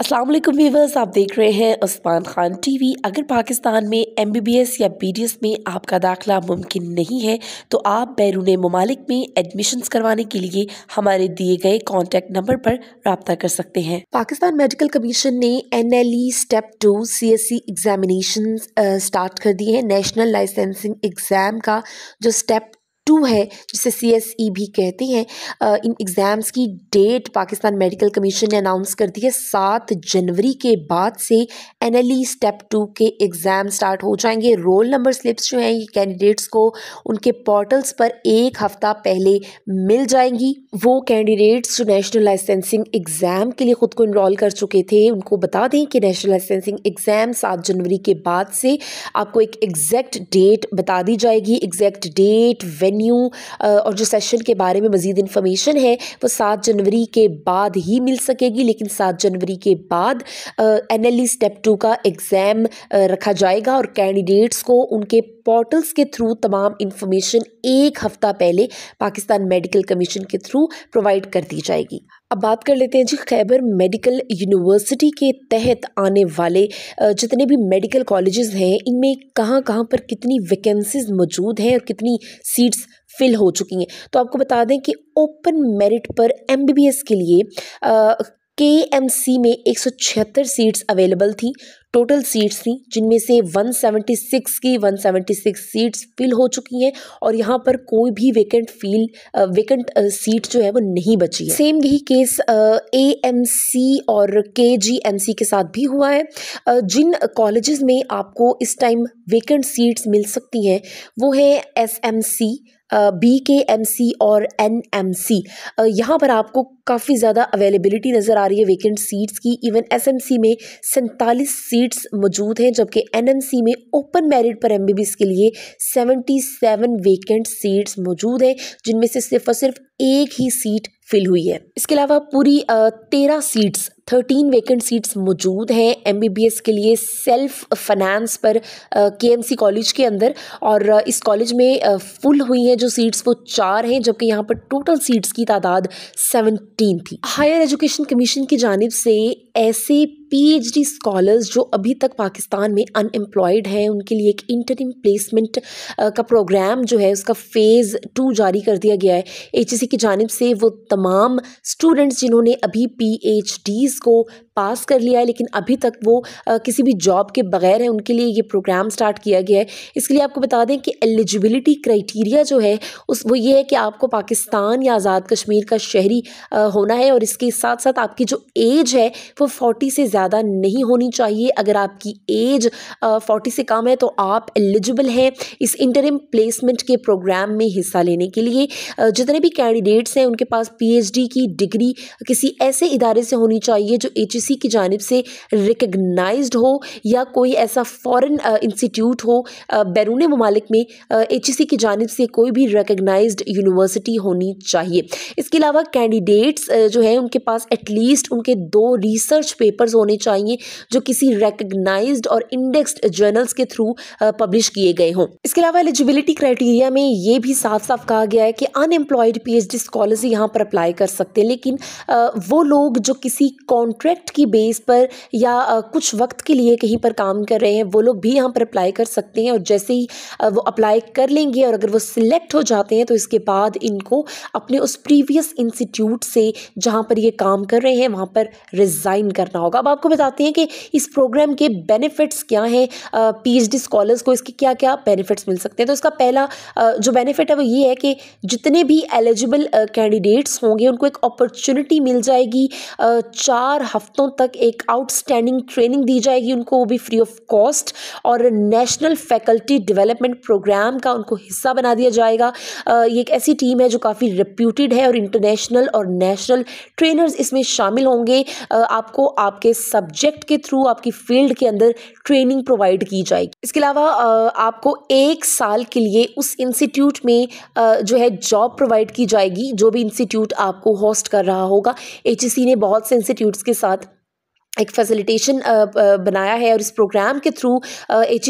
Aslam viewers आप देख रहे हैं उस्मान ख़ान टीवी अगर पाकिस्तान में एम बी बी एस या बी डी एस में आपका दाखला मुमकिन नहीं है तो आप बैरून ममालिक में एडमिशन्स करवाने के लिए हमारे दिए गए कांटेक्ट नंबर पर रबता कर सकते हैं पाकिस्तान मेडिकल कमीशन ने N L E step two C S C examination start कर दिए है नेशनल लाइसेंसिंग एग्ज़ाम का जो स्टेप टू है जिसे सी एस ई भी कहते हैं इन एग्ज़ाम्स की डेट पाकिस्तान मेडिकल कमीशन ने अनाउंस कर दी है सात जनवरी के बाद से N L E step two के एग्ज़ाम स्टार्ट हो जाएंगे रोल नंबर स्लिप्स जो हैं ये कैंडिडेट्स को उनके पोर्टल्स पर एक हफ़्ता पहले मिल जाएंगी वो कैंडिडेट्स जो नेशनल लाइसेंसिंग एग्ज़ाम के लिए ख़ुद को इनरोल कर चुके थे उनको बता दें कि नेशनल लाइसेंसिंग एग्ज़ाम सात जनवरी के बाद से आपको एक एग्जैक्ट डेट बता दी जाएगी exact date when new uh, और जो सेशन के बारे में मज़ीद इन्फॉर्मेशन है वो सात जनवरी के बाद ही मिल सकेगी लेकिन सात जनवरी के बाद N L E step two का एग्ज़ाम uh, रखा जाएगा और कैंडिडेट्स को उनके पोर्टल्स के थ्रू तमाम इन्फॉर्मेशन एक हफ़्ता पहले पाकिस्तान मेडिकल कमीशन के थ्रू प्रोवाइड कर दी जाएगी अब बात कर लेते हैं जी खैबर मेडिकल यूनिवर्सिटी के तहत आने वाले जितने भी मेडिकल कॉलेजेस हैं इनमें कहाँ कहाँ पर कितनी वैकेंसीज मौजूद हैं और कितनी सीट्स फिल हो चुकी हैं तो आपको बता दें कि ओपन मेरिट पर एमबीबीएस के लिए आ, के एम सी में एक सौ छिहत्तर सीट्स अवेलेबल थी टोटल सीट्स थी जिनमें से 176 की 176 सीट्स फिल हो चुकी हैं और यहाँ पर कोई भी वेकेंट फील वेकेंट सीट जो है वो नहीं बची है सेम यही केस ए एम सी और के जी एम सी के साथ भी हुआ है जिन कॉलेजेस में आपको इस टाइम वेकेंट सीट्स मिल सकती हैं वो है S M C B K M C और एन एम सी यहाँ पर आपको काफ़ी ज़्यादा अवेलेबिलिटी नज़र आ रही है वेकेंट सीट्स की इवन एस एम सी में सैंतालीस सीट्स मौजूद हैं जबकि एन एम सी में ओपन मेरिट पर एम बी बी एस के लिए सेवेंटी सेवन वेकेंट सीट्स मौजूद हैं जिनमें से सिर्फ और सिर्फ एक ही सीट फिल हुई है इसके अलावा पूरी तेरह सीट्स थर्टीन वेकेंट सीट्स मौजूद हैं एम के लिए सेल्फ फाइनेंस पर के कॉलेज के अंदर और इस कॉलेज में फुल हुई हैं जो सीट्स वो चार हैं जबकि यहाँ पर टोटल सीट्स की तादाद सेवनटीन थी हायर एजुकेशन कमीशन की जानब से ऐसे पीएचडी स्कॉलर्स जो अभी तक पाकिस्तान में अनएम्प्लॉयड हैं उनके लिए एक इंटरिम प्लेसमेंट का प्रोग्राम जो है उसका फ़ेज़ टू जारी कर दिया गया है एच e की जानब से वो तमाम स्टूडेंट्स जिन्होंने अभी पी को पास कर लिया है लेकिन अभी तक वो किसी भी जॉब के बगैर है उनके लिए ये प्रोग्राम स्टार्ट किया गया है इसके लिए आपको बता दें कि एलिजिबिलिटी क्राइटेरिया जो है उस वो ये है कि आपको पाकिस्तान या आज़ाद कश्मीर का शहरी होना है और इसके साथ साथ आपकी जो एज है वो फोर्टी से ज़्यादा ज़्यादा नहीं होनी चाहिए अगर आपकी एज फोर्टी से कम है तो आप एलिजिबल हैं इस इंटरम प्लेसमेंट के प्रोग्राम में हिस्सा लेने के लिए जितने भी कैंडिडेट्स हैं उनके पास पी की डिग्री किसी ऐसे इदारे से होनी चाहिए जो एच की जानब से रिकगनाइज हो या कोई ऐसा फ़ॉरन इंस्टीट्यूट हो बैरून ममालिक में एच की जानब से कोई भी रिकगनाइज यूनिवर्सिटी होनी चाहिए इसके अलावा कैंडिडेट्स जो है उनके पास एटलीस्ट उनके दो रिसर्च पेपर्स होने होने चाहिए जो किसी रेकग्नाइज और इंडेक्स जर्नल्स के थ्रू पब्लिश किए गए हों इसके अलावा एलिजिबिलिटी क्राइटेरिया में ये भी साफ साफ कहा गया है कि unemployed P H D scholars यहाँ पर अप्लाई कर सकते हैं लेकिन वो लोग जो किसी कॉन्ट्रैक्ट की बेस पर या कुछ वक्त के लिए कहीं पर काम कर रहे हैं वो लोग भी यहाँ पर अप्लाई कर सकते हैं और जैसे ही वो अप्लाई कर लेंगे और अगर वो सिलेक्ट हो जाते हैं तो इसके बाद इनको अपने उस प्रीवियस इंस्टीट्यूट से जहाँ पर ये काम कर रहे हैं वहाँ पर रिज़ाइन करना होगा अब आप आपको बताते हैं कि इस प्रोग्राम के बेनिफिट्स क्या हैं पीएचडी स्कॉलर्स को इसके क्या क्या बेनिफिट्स मिल सकते हैं तो इसका पहला जो बेनिफिट है वो ये है कि जितने भी एलिजिबल कैंडिडेट्स होंगे उनको एक अपॉर्चुनिटी मिल जाएगी चार हफ्तों तक एक आउटस्टैंडिंग ट्रेनिंग दी जाएगी उनको वो भी फ्री ऑफ कॉस्ट और नेशनल फैकल्टी डेवलपमेंट प्रोग्राम का उनको हिस्सा बना दिया जाएगा ये एक ऐसी टीम है जो काफ़ी रिप्यूटेड है और इंटरनेशनल और नेशनल ट्रेनर्स इसमें शामिल होंगे आपको आपके सब्जेक्ट के थ्रू आपकी फील्ड के अंदर ट्रेनिंग प्रोवाइड की जाएगी इसके अलावा आपको एक साल के लिए उस इंस्टीट्यूट में जो है जॉब प्रोवाइड की जाएगी जो भी इंस्टीट्यूट आपको होस्ट कर रहा होगा एच e ने बहुत से इंस्टीट्यूट्स के साथ एक फैसिलिटेशन बनाया है और इस प्रोग्राम के थ्रू एच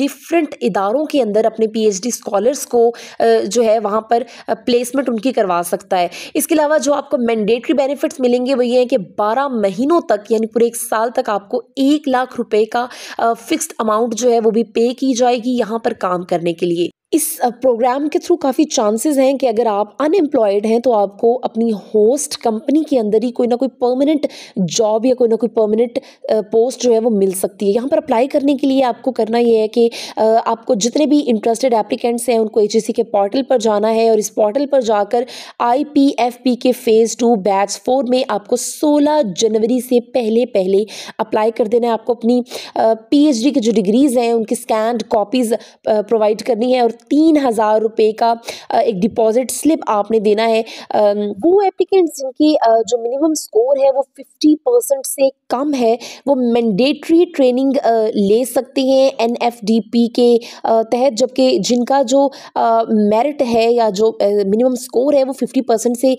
डिफरेंट इदारों के अंदर अपने पीएचडी स्कॉलर्स को जो है वहाँ पर प्लेसमेंट उनकी करवा सकता है इसके अलावा जो आपको मैंडेटरी बेनिफिट्स मिलेंगे वो ये हैं कि 12 महीनों तक यानी पूरे एक साल तक आपको एक लाख रुपए का फिक्स्ड अमाउंट जो है वो भी पे की जाएगी यहाँ पर काम करने के लिए इस प्रोग्राम के थ्रू काफ़ी चांसेस हैं कि अगर आप अनएम्प्लॉयड हैं तो आपको अपनी होस्ट कंपनी के अंदर ही कोई ना कोई परमानेंट जॉब या कोई ना कोई परमानेंट पोस्ट जो है वो मिल सकती है यहाँ पर अप्लाई करने के लिए आपको करना ये है कि आपको जितने भी इंटरेस्टेड एप्लीकेंट्स हैं उनको एच e के पोर्टल पर जाना है और इस पोर्टल पर जाकर आई के फ़ेज़ टू बैच फोर में आपको सोलह जनवरी से पहले पहले अप्लाई कर देना है आपको अपनी पी की जो डिग्रीज़ हैं उनकी स्कैंड कॉपीज़ प्रोवाइड करनी है और तीन हज़ार रुपये का एक डिपॉज़िट स्लिप आपने देना है वो एप्लीकेंट्स जिनकी जो मिनिमम स्कोर है वो फिफ्टी परसेंट से कम है वो मैंडेटरी ट्रेनिंग ले सकते हैं एन के तहत जबकि जिनका जो मेरिट है या जो मिनिमम स्कोर है वो फिफ्टी परसेंट से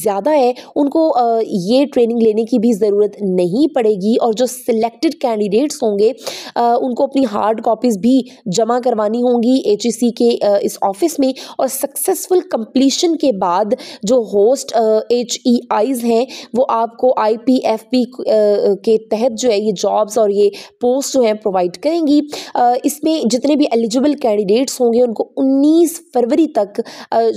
ज़्यादा है उनको ये ट्रेनिंग लेने की भी ज़रूरत नहीं पड़ेगी और जो सिलेक्टेड कैंडिडेट्स होंगे उनको अपनी हार्ड कॉपीज़ भी जमा करवानी होंगी एच के e के इस ऑफिस में और सक्सेसफुल कंप्लीशन के बाद जो होस्ट एच ई आईज हैं वो आपको आई पी एफ पी के तहत जो है ये जॉब्स और ये पोस्ट जो हैं प्रोवाइड करेंगी इसमें जितने भी एलिजिबल कैंडिडेट्स होंगे उनको 19 फरवरी तक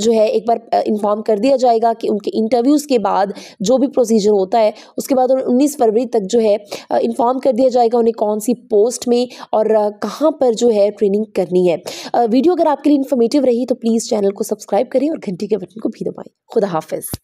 जो है एक बार इन्फॉर्म कर दिया जाएगा कि उनके इंटरव्यूज़ के बाद जो भी प्रोसीजर होता है उसके बाद उन्हें उन्नीस फरवरी तक जो है इन्फॉर्म कर दिया जाएगा उन्हें कौन सी पोस्ट में और कहाँ पर जो है ट्रेनिंग करनी है वीडियो अगर आपके लिए इन्फॉर्मेटिव रही तो प्लीज़ चैनल को सब्सक्राइब करें और घंटी के बटन को भी दबाएं खुदा हाफिज़